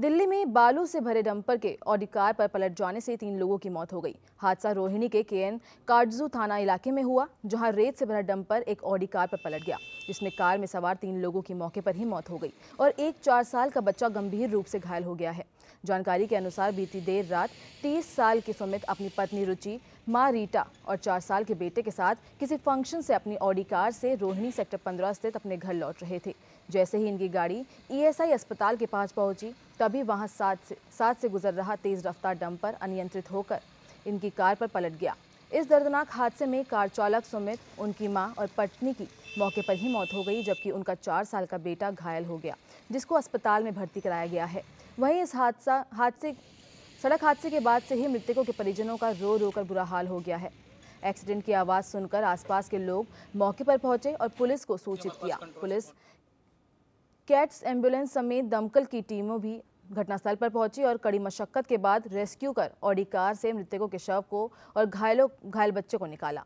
दिल्ली में बालू से भरे डंपर के ऑडी कार पर पलट जाने से तीन लोगों की मौत हो गई हादसा रोहिणी के केएन काटजू थाना इलाके में हुआ जहां रेत से भरा डंपर एक ऑडी कार पर पलट गया जिसमें कार में सवार तीन लोगों की मौके पर ही मौत हो गई और एक चार साल का बच्चा गंभीर रूप से घायल हो गया है जानकारी के अनुसार बीती देर रात तीस साल की सुमित अपनी पत्नी रुचि माँ रीटा और चार साल के बेटे के साथ किसी फंक्शन से अपनी ऑडी कार से रोहिणी सेक्टर पंद्रह स्थित अपने घर लौट रहे थे जैसे ही इनकी गाड़ी ईएसआई अस्पताल के पास पहुंची तभी वहां साथ से साथ से गुजर रहा तेज रफ्तार डंपर अनियंत्रित होकर इनकी कार पर पलट गया इस दर्दनाक हादसे में कार चालक सुमित उनकी मां और पत्नी की मौके पर ही मौत हो गई जबकि उनका चार साल का बेटा घायल हो गया जिसको अस्पताल में भर्ती कराया गया है वहीं इस हादसा हादसे सड़क हादसे के बाद से ही मृतकों के परिजनों का रो रो कर बुरा हाल हो गया है एक्सीडेंट की आवाज़ सुनकर आसपास के लोग मौके पर पहुंचे और पुलिस को सूचित किया पुलिस कैट्स एम्बुलेंस समेत दमकल की टीमों भी घटनास्थल पर पहुंची और कड़ी मशक्कत के बाद रेस्क्यू कर ऑडी कार से मृतकों के शव को और घायलों घायल बच्चों को निकाला